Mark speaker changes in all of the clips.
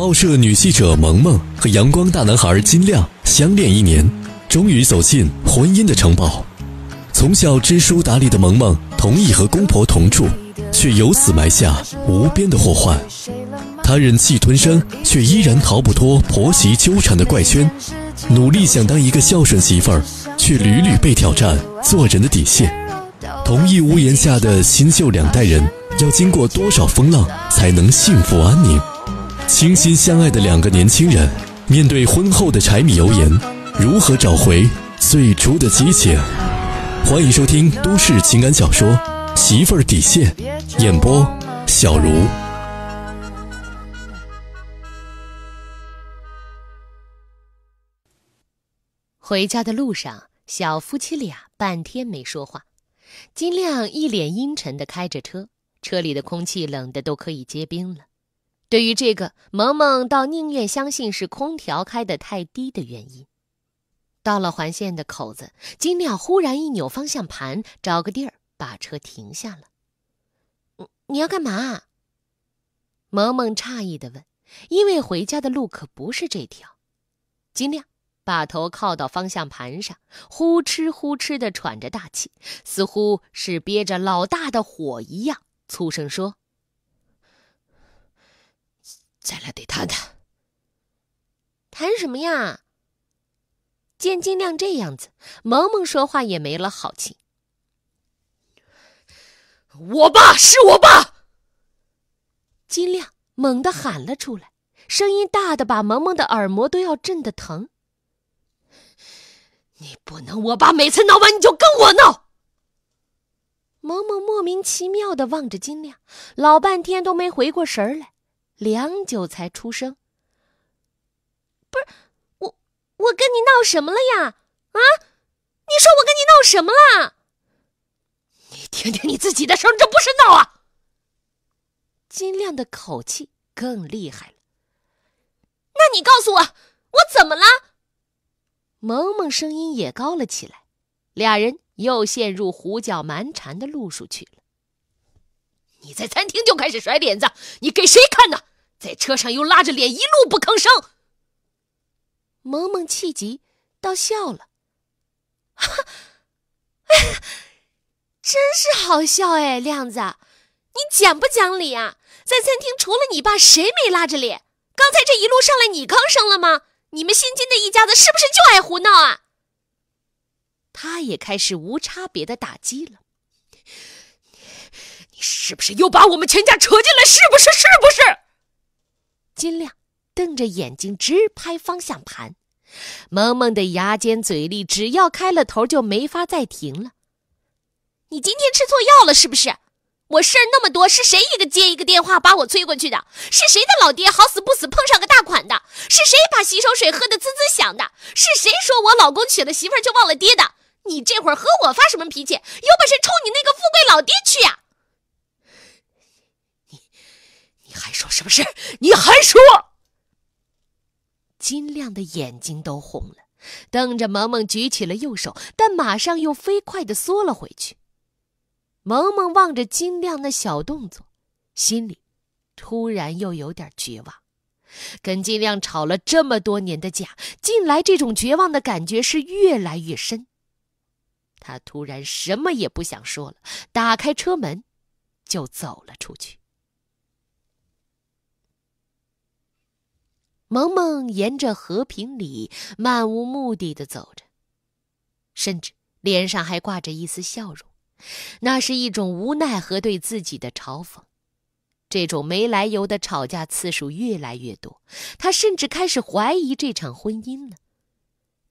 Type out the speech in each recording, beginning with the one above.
Speaker 1: 报社女记者萌萌和阳光大男孩金亮相恋一年，终于走进婚姻的城堡。从小知书达理的萌萌同意和公婆同住，却由此埋下无边的祸患。她忍气吞声，却依然逃不脱婆媳纠缠的怪圈。努力想当一个孝顺媳妇儿，却屡屡被挑战做人的底线。同一屋檐下的新旧两代人，要经过多少风浪才能幸福安宁？倾心相爱的两个年轻人，面对婚后的柴米油盐，如何找回最初的激情？欢迎收听都市情感小说《媳妇底线》，演播：小茹。
Speaker 2: 回家的路上，小夫妻俩半天没说话。金亮一脸阴沉的开着车，车里的空气冷的都可以结冰了。对于这个，萌萌倒宁愿相信是空调开的太低的原因。到了环线的口子，金亮忽然一扭方向盘，找个地儿把车停下了。“你要干嘛？”萌萌诧异的问，因为回家的路可不是这条。金亮把头靠到方向盘上，呼哧呼哧的喘着大气，似乎是憋着老大的火一样，粗声说。再来得谈谈，谈什么呀？见金亮这样子，萌萌说话也没了好气。我爸是我爸！金亮猛地喊了出来，声音大的把萌萌的耳膜都要震得疼。你不能，我爸每次闹完你就跟我闹。萌萌莫名其妙的望着金亮，老半天都没回过神来。良久才出声，不是我，我跟你闹什么了呀？啊，你说我跟你闹什么了？你听听你自己的声，这不是闹啊！金亮的口气更厉害了。那你告诉我，我怎么了？萌萌声音也高了起来，俩人又陷入胡搅蛮缠的路数去了。你在餐厅就开始甩脸子，你给谁看呢？在车上又拉着脸，一路不吭声。萌萌气急，倒笑了：“ 真是好笑哎，亮子，你讲不讲理啊？在餐厅除了你爸，谁没拉着脸？刚才这一路上来，你吭声了吗？你们新进的一家子，是不是就爱胡闹啊？”他也开始无差别的打击了：“你，是不是又把我们全家扯进来？是不是？是不是？”金亮瞪着眼睛直拍方向盘，萌萌的牙尖嘴利，只要开了头就没法再停了。你今天吃错药了是不是？我事儿那么多，是谁一个接一个电话把我催过去的？是谁的老爹好死不死碰上个大款的？是谁把洗手水喝得滋滋响的？是谁说我老公娶了媳妇就忘了爹的？你这会儿和我发什么脾气？有本事冲你那个富贵老爹去呀！还说什么事？你还说！金亮的眼睛都红了，瞪着萌萌，举起了右手，但马上又飞快的缩了回去。萌萌望着金亮那小动作，心里突然又有点绝望。跟金亮吵了这么多年的架，近来这种绝望的感觉是越来越深。他突然什么也不想说了，打开车门，就走了出去。萌萌沿着和平里漫无目的的走着，甚至脸上还挂着一丝笑容，那是一种无奈和对自己的嘲讽。这种没来由的吵架次数越来越多，他甚至开始怀疑这场婚姻了。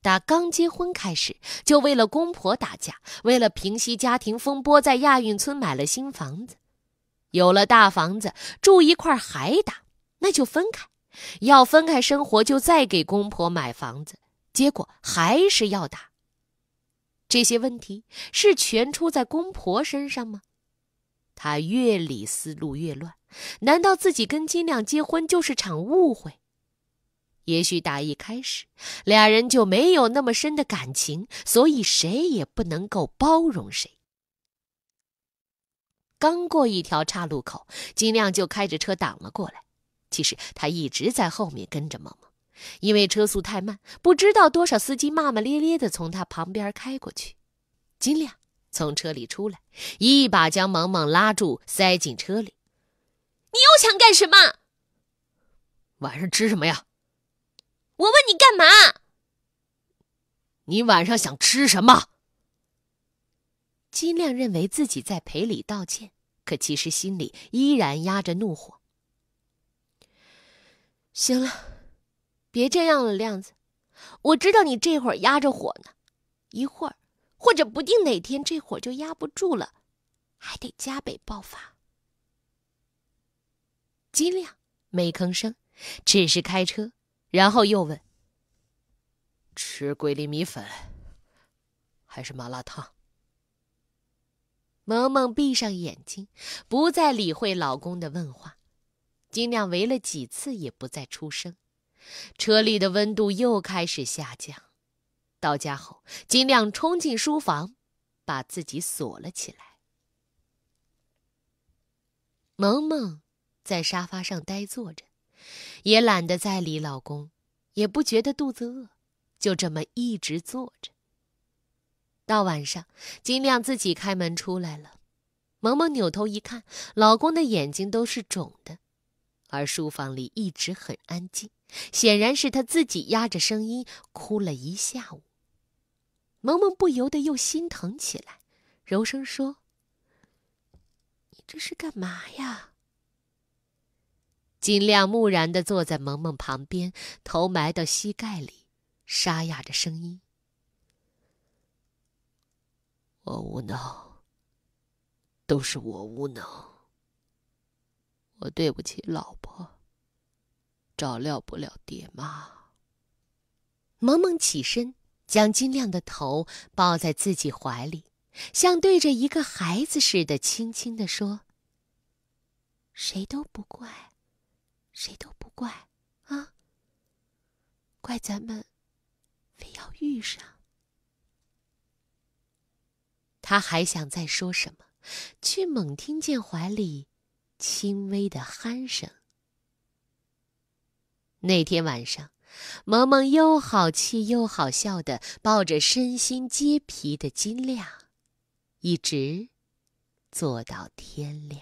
Speaker 2: 打刚结婚开始，就为了公婆打架，为了平息家庭风波，在亚运村买了新房子，有了大房子住一块还打，那就分开。要分开生活，就再给公婆买房子。结果还是要打。这些问题是全出在公婆身上吗？他越理思路越乱。难道自己跟金亮结婚就是场误会？也许打一开始，俩人就没有那么深的感情，所以谁也不能够包容谁。刚过一条岔路口，金亮就开着车挡了过来。其实他一直在后面跟着萌萌，因为车速太慢，不知道多少司机骂骂咧咧的从他旁边开过去。金亮从车里出来，一把将萌萌拉住，塞进车里：“你又想干什么？晚上吃什么呀？”“我问你干嘛？你晚上想吃什么？”金亮认为自己在赔礼道歉，可其实心里依然压着怒火。行了，别这样了，亮子。我知道你这会儿压着火呢，一会儿或者不定哪天这火就压不住了，还得加倍爆发。金亮没吭声，只是开车，然后又问：“吃桂林米粉还是麻辣烫？”萌萌闭上眼睛，不再理会老公的问话。金亮围了几次，也不再出声。车里的温度又开始下降。到家后，金亮冲进书房，把自己锁了起来。萌萌在沙发上呆坐着，也懒得再理老公，也不觉得肚子饿，就这么一直坐着。到晚上，金亮自己开门出来了。萌萌扭头一看，老公的眼睛都是肿的。而书房里一直很安静，显然是他自己压着声音哭了一下午。萌萌不由得又心疼起来，柔声说：“你这是干嘛呀？”金亮木然的坐在萌萌旁边，头埋到膝盖里，沙哑着声音：“我无能，都是我无能。”我对不起老婆，照料不了爹妈。萌萌起身，将金亮的头抱在自己怀里，像对着一个孩子似的，轻轻的说：“谁都不怪，谁都不怪，啊！怪咱们，非要遇上。”他还想再说什么，却猛听见怀里。轻微的鼾声。那天晚上，萌萌又好气又好笑的抱着身心皆疲的金亮，一直坐到天亮。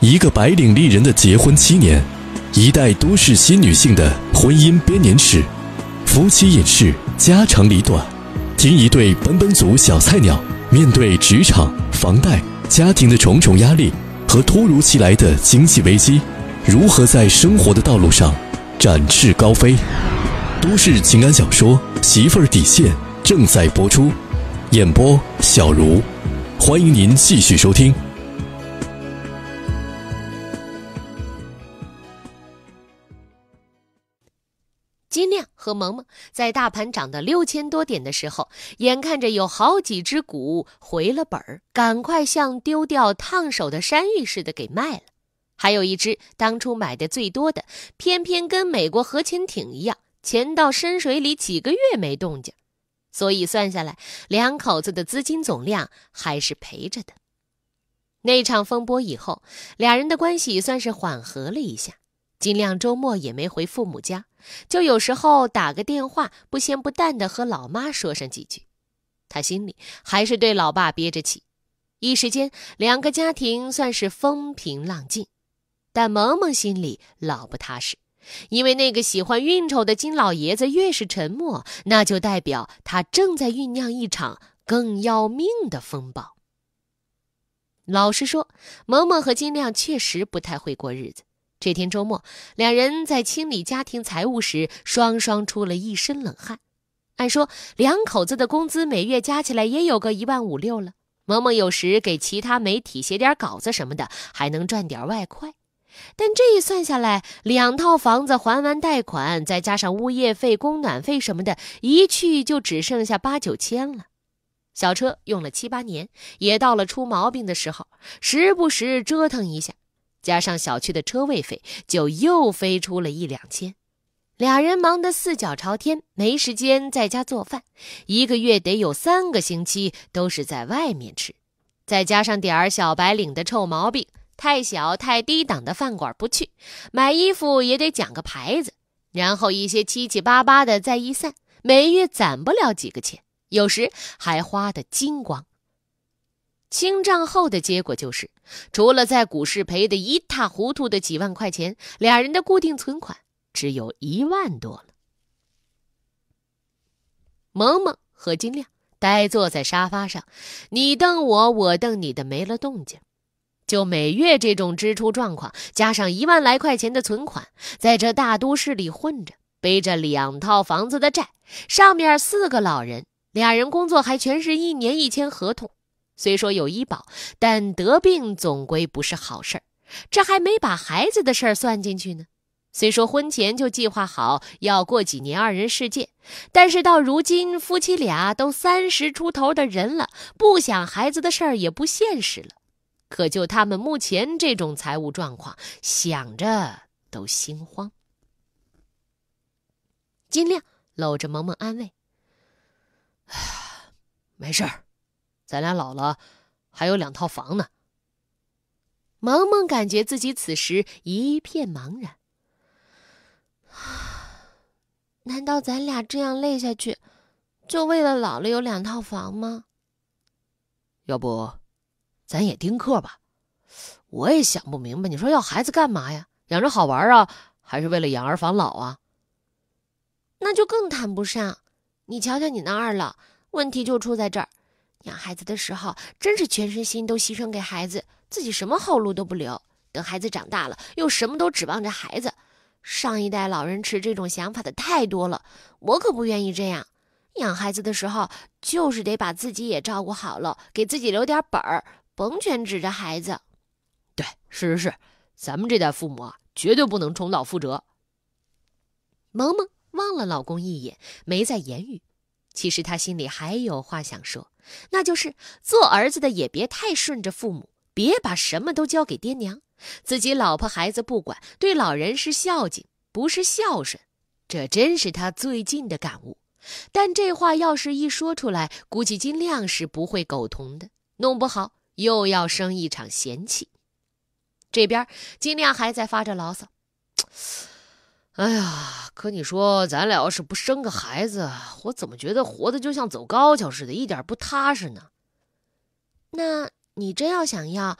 Speaker 1: 一个白领丽人的结婚七年，一代都市新女性的婚姻编年史，夫妻隐事，家长里短，听一对本本组小菜鸟面对职场。房贷、家庭的重重压力和突如其来的经济危机，如何在生活的道路上展翅高飞？都市情感小说《媳妇儿底线》正在播出，演播小茹，欢迎您继续收听。
Speaker 2: 金亮和萌萌在大盘涨到六千多点的时候，眼看着有好几只股回了本儿，赶快像丢掉烫手的山芋似的给卖了。还有一只当初买的最多的，偏偏跟美国核潜艇一样，潜到深水里几个月没动静。所以算下来，两口子的资金总量还是赔着的。那场风波以后，俩人的关系算是缓和了一下。金亮周末也没回父母家，就有时候打个电话，不咸不淡的和老妈说上几句。他心里还是对老爸憋着气。一时间，两个家庭算是风平浪静。但萌萌心里老不踏实，因为那个喜欢应酬的金老爷子越是沉默，那就代表他正在酝酿一场更要命的风暴。老实说，萌萌和金亮确实不太会过日子。这天周末，两人在清理家庭财务时，双双出了一身冷汗。按说，两口子的工资每月加起来也有个一万五六了。萌萌有时给其他媒体写点稿子什么的，还能赚点外快。但这一算下来，两套房子还完贷款，再加上物业费、供暖费什么的，一去就只剩下八九千了。小车用了七八年，也到了出毛病的时候，时不时折腾一下。加上小区的车位费，就又飞出了一两千。俩人忙得四脚朝天，没时间在家做饭，一个月得有三个星期都是在外面吃。再加上点儿小白领的臭毛病，太小太低档的饭馆不去，买衣服也得讲个牌子，然后一些七七八八的再一散，每月攒不了几个钱，有时还花得精光。清账后的结果就是，除了在股市赔的一塌糊涂的几万块钱，俩人的固定存款只有一万多了。萌萌和金亮呆坐在沙发上，你瞪我，我瞪你的，没了动静。就每月这种支出状况，加上一万来块钱的存款，在这大都市里混着，背着两套房子的债，上面四个老人，俩人工作还全是一年一签合同。虽说有医保，但得病总归不是好事儿。这还没把孩子的事儿算进去呢。虽说婚前就计划好要过几年二人世界，但是到如今夫妻俩都三十出头的人了，不想孩子的事儿也不现实了。可就他们目前这种财务状况，想着都心慌。金亮搂着萌萌安慰：“ 没事儿。”咱俩老了，还有两套房呢。萌萌感觉自己此时一片茫然。难道咱俩这样累下去，就为了老了有两套房吗？要不，咱也丁克吧？我也想不明白，你说要孩子干嘛呀？养着好玩啊，还是为了养儿防老啊？那就更谈不上。你瞧瞧你那二老，问题就出在这儿。养孩子的时候，真是全身心都牺牲给孩子，自己什么后路都不留。等孩子长大了，又什么都指望着孩子。上一代老人持这种想法的太多了，我可不愿意这样。养孩子的时候，就是得把自己也照顾好了，给自己留点本儿，甭全指着孩子。对，是是是，咱们这代父母啊，绝对不能重蹈覆辙。萌萌望了老公一眼，没再言语。其实他心里还有话想说，那就是做儿子的也别太顺着父母，别把什么都交给爹娘，自己老婆孩子不管，对老人是孝敬，不是孝顺。这真是他最近的感悟。但这话要是一说出来，估计金亮是不会苟同的，弄不好又要生一场嫌气。这边金亮还在发着牢骚。哎呀，可你说咱俩要是不生个孩子，我怎么觉得活的就像走高跷似的，一点不踏实呢？那你真要想要，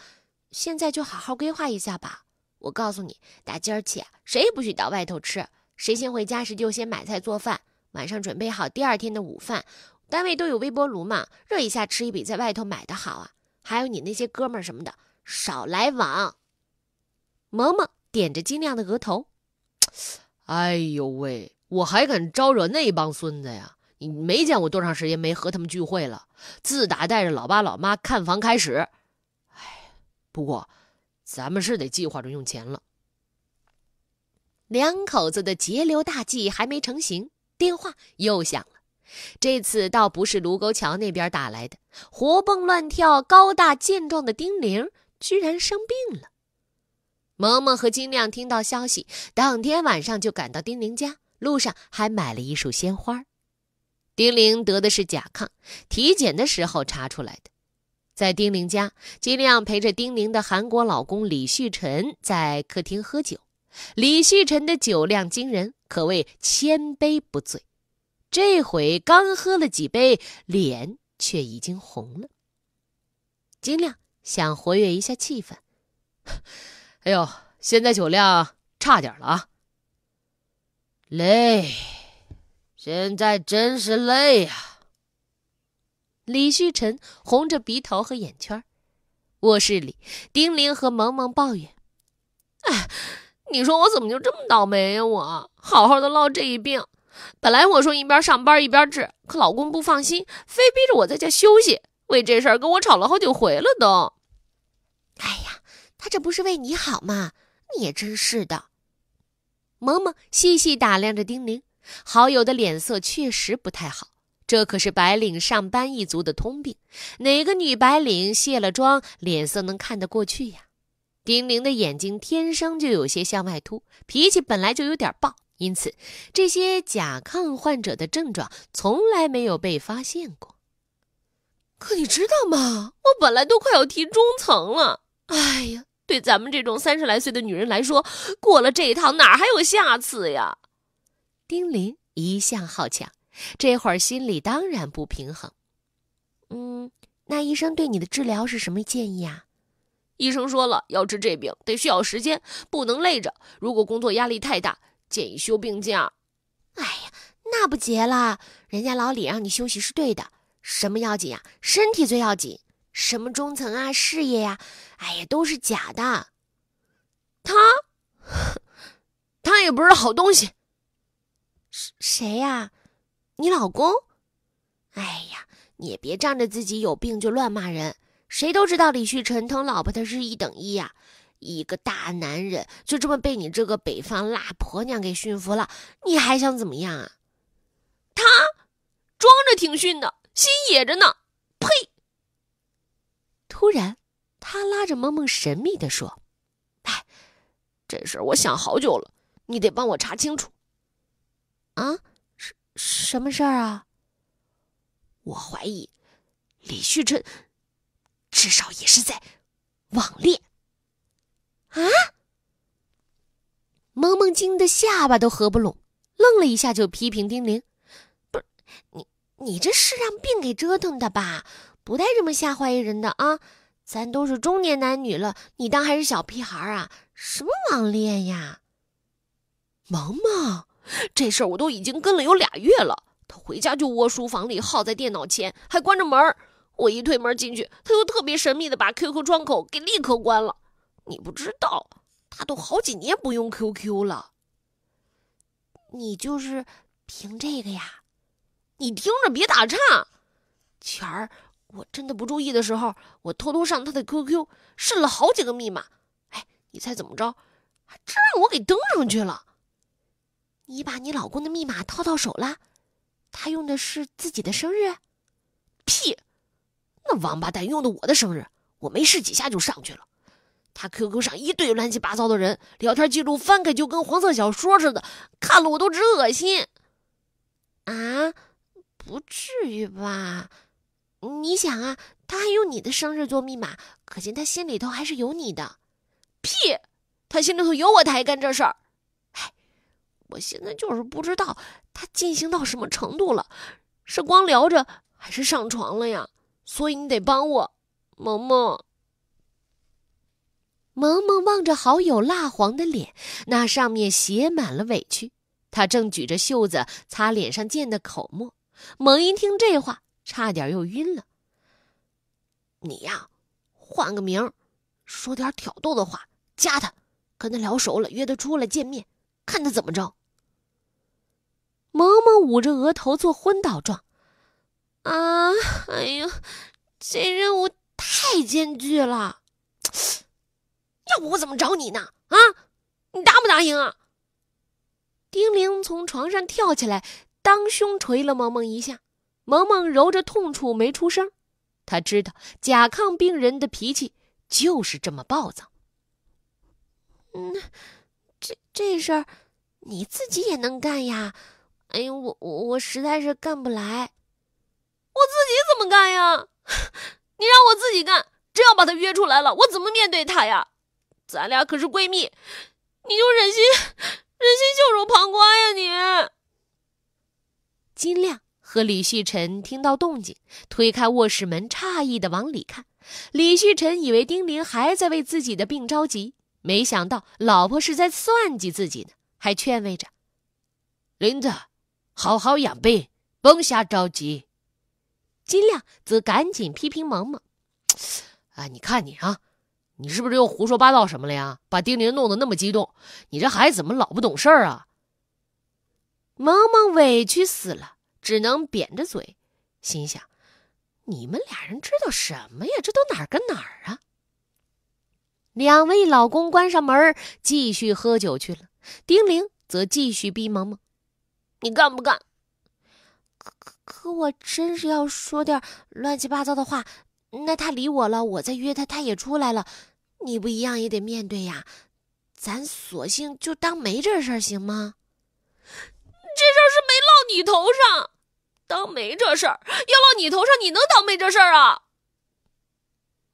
Speaker 2: 现在就好好规划一下吧。我告诉你，打今儿起，谁也不许到外头吃，谁先回家时就先买菜做饭，晚上准备好第二天的午饭。单位都有微波炉嘛，热一下吃一比在外头买的好啊。还有你那些哥们儿什么的，少来往。萌萌点着晶亮的额头。哎呦喂！我还敢招惹那帮孙子呀？你没见我多长时间没和他们聚会了？自打带着老爸老妈看房开始，哎，不过咱们是得计划着用钱了。两口子的节流大计还没成型，电话又响了。这次倒不是卢沟桥那边打来的，活蹦乱跳、高大健壮的丁玲居然生病了。萌萌和金亮听到消息，当天晚上就赶到丁玲家，路上还买了一束鲜花。丁玲得的是甲亢，体检的时候查出来的。在丁玲家，金亮陪着丁玲的韩国老公李旭晨在客厅喝酒。李旭晨的酒量惊人，可谓千杯不醉。这回刚喝了几杯，脸却已经红了。金亮想活跃一下气氛。哎呦，现在酒量差点了啊！累，现在真是累呀。李旭晨红着鼻头和眼圈卧室里，丁玲和萌萌抱怨：“哎，你说我怎么就这么倒霉呀？我好好的落这一病，本来我说一边上班一边治，可老公不放心，非逼着我在家休息，为这事儿跟我吵了好几回了都。哎呀！”他这不是为你好吗？你也真是的。萌萌细细打量着丁玲，好友的脸色确实不太好。这可是白领上班一族的通病，哪个女白领卸了妆脸色能看得过去呀？丁玲的眼睛天生就有些向外凸，脾气本来就有点暴，因此这些甲亢患者的症状从来没有被发现过。可你知道吗？我本来都快要提中层了。哎呀！对咱们这种三十来岁的女人来说，过了这一趟哪还有下次呀？丁玲一向好强，这会儿心里当然不平衡。嗯，那医生对你的治疗是什么建议啊？医生说了，要治这病得需要时间，不能累着。如果工作压力太大，建议休病假。哎呀，那不结了。人家老李让你休息是对的，什么要紧呀？身体最要紧。什么中层啊，事业呀，哎呀，都是假的。他，他也不是好东西。谁谁呀？你老公？哎呀，你也别仗着自己有病就乱骂人。谁都知道李旭晨疼老婆，他是一等一啊。一个大男人就这么被你这个北方辣婆娘给驯服了，你还想怎么样啊？他装着挺驯的，心野着呢。呸！突然，他拉着萌萌神秘的说：“哎，这事儿我想好久了，你得帮我查清楚。啊，什什么事儿啊？我怀疑李旭晨，至少也是在网恋。啊！”萌萌惊得下巴都合不拢，愣了一下，就批评丁玲：“不是你，你这是让病给折腾的吧？”不带这么吓坏人的啊！咱都是中年男女了，你当还是小屁孩啊？什么网恋呀？萌萌，这事儿我都已经跟了有俩月了。他回家就窝书房里，耗在电脑前，还关着门我一推门进去，他又特别神秘的把 QQ 窗口给立刻关了。你不知道，他都好几年不用 QQ 了。你就是凭这个呀？你听着，别打岔，钱儿。我真的不注意的时候，我偷偷上他的 QQ 试了好几个密码，哎，你猜怎么着？还真让我给登上去了。你把你老公的密码套到手了？他用的是自己的生日？屁！那王八蛋用的我的生日，我没试几下就上去了。他 QQ 上一堆乱七八糟的人，聊天记录翻开就跟黄色小说似的，看了我都直恶心。啊，不至于吧？你想啊，他还用你的生日做密码，可见他心里头还是有你的。屁，他心里头有我，他还干这事儿。哎，我现在就是不知道他进行到什么程度了，是光聊着还是上床了呀？所以你得帮我，萌萌。萌萌望着好友蜡黄的脸，那上面写满了委屈。他正举着袖子擦脸上溅的口沫，猛一听这话。差点又晕了。你呀，换个名儿，说点挑逗的话，加他，跟他聊熟了，约他出来见面，看他怎么着。萌萌捂着额头做昏倒状，啊，哎呀，这任务太艰巨了，要不我怎么找你呢？啊，你答不答应啊？丁玲从床上跳起来，当胸捶了萌萌一下。萌萌揉着痛处没出声，他知道甲亢病人的脾气就是这么暴躁。嗯，这这事儿你自己也能干呀？哎呦，我我我实在是干不来，我自己怎么干呀？你让我自己干，真要把他约出来了，我怎么面对他呀？咱俩可是闺蜜，你就忍心 忍心袖手旁观呀？你金亮。和李旭晨听到动静，推开卧室门，诧异的往里看。李旭晨以为丁玲还在为自己的病着急，没想到老婆是在算计自己呢，还劝慰着：“林子，好好养病，甭瞎着急。”金亮则赶紧批评萌萌：“啊，你看你啊，你是不是又胡说八道什么了呀？把丁玲弄得那么激动，你这孩子怎么老不懂事儿啊？”萌萌委屈死了。只能扁着嘴，心想：“你们俩人知道什么呀？这都哪儿跟哪儿啊？”两位老公关上门继续喝酒去了。丁玲则继续逼萌萌：“你干不干？可可我真是要说点乱七八糟的话，那他理我了，我再约他，他也出来了。你不一样也得面对呀。咱索性就当没这事儿，行吗？这事儿是没落你头上。”当没这事儿要落你头上，你能当没这事儿啊？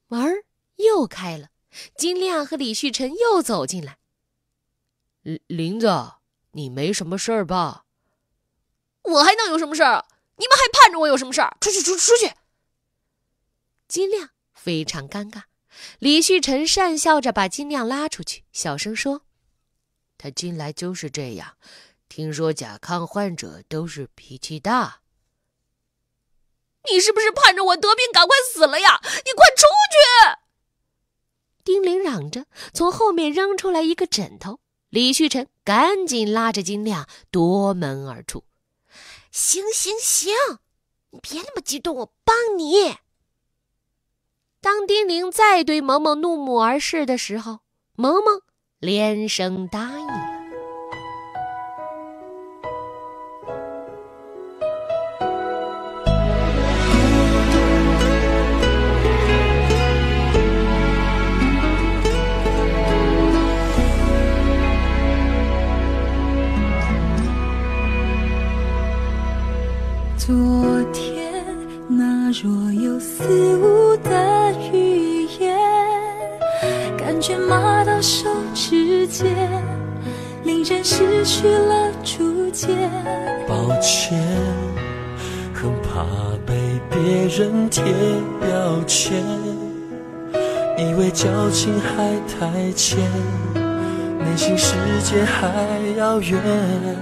Speaker 2: 门儿又开了，金亮和李旭晨又走进来。林子，你没什么事儿吧？我还能有什么事儿？你们还盼着我有什么事儿？出去，出出去。金亮非常尴尬，李旭晨讪笑着把金亮拉出去，小声说：“他近来就是这样。听说甲亢患者都是脾气大。”你是不是盼着我得病赶快死了呀？你快出去！丁玲嚷着，从后面扔出来一个枕头。李旭晨赶紧拉着金亮夺门而出。行行行，你别那么激动，我帮你。当丁玲再对萌萌怒目而视的时候，萌萌连声答应。昨天那若有似无的语言，感觉麻到手指尖，令人失去了主见。
Speaker 1: 抱歉，很怕被别人贴标签，以为矫情还太浅，内心世界还遥远。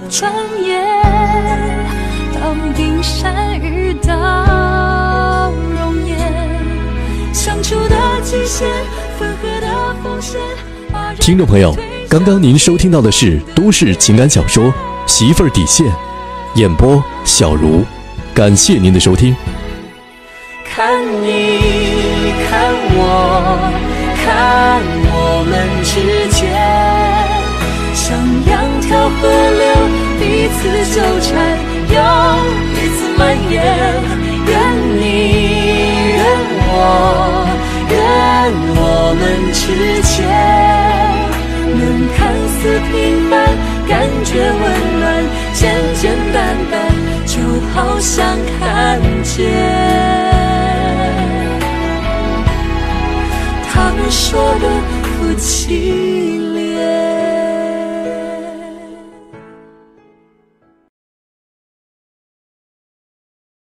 Speaker 1: 转眼。
Speaker 2: 冰山遇到岩，相处的的极限，分合
Speaker 1: 听众朋友，刚刚您收听到的是都市情感小说《媳妇儿底线》，演播小茹，感谢您的收听。看
Speaker 2: 你看我，看我们之间像两条河流彼此纠缠。彼此蔓延，愿你愿我，愿我们之间，能看似平凡，感觉温暖，简简单单，就好像看见他们说的夫妻。